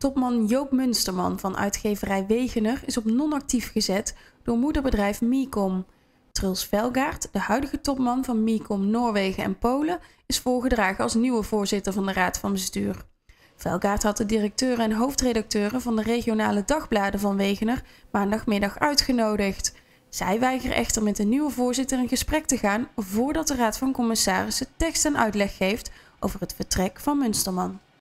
Topman Joop Munsterman van uitgeverij Wegener is op non-actief gezet door moederbedrijf Micom. Truls Velgaard, de huidige topman van Micom Noorwegen en Polen, is voorgedragen als nieuwe voorzitter van de Raad van Bestuur. Velgaard had de directeuren en hoofdredacteuren van de regionale dagbladen van Wegener maandagmiddag uitgenodigd. Zij weigeren echter met de nieuwe voorzitter in gesprek te gaan voordat de Raad van Commissarissen tekst en uitleg geeft over het vertrek van Munsterman.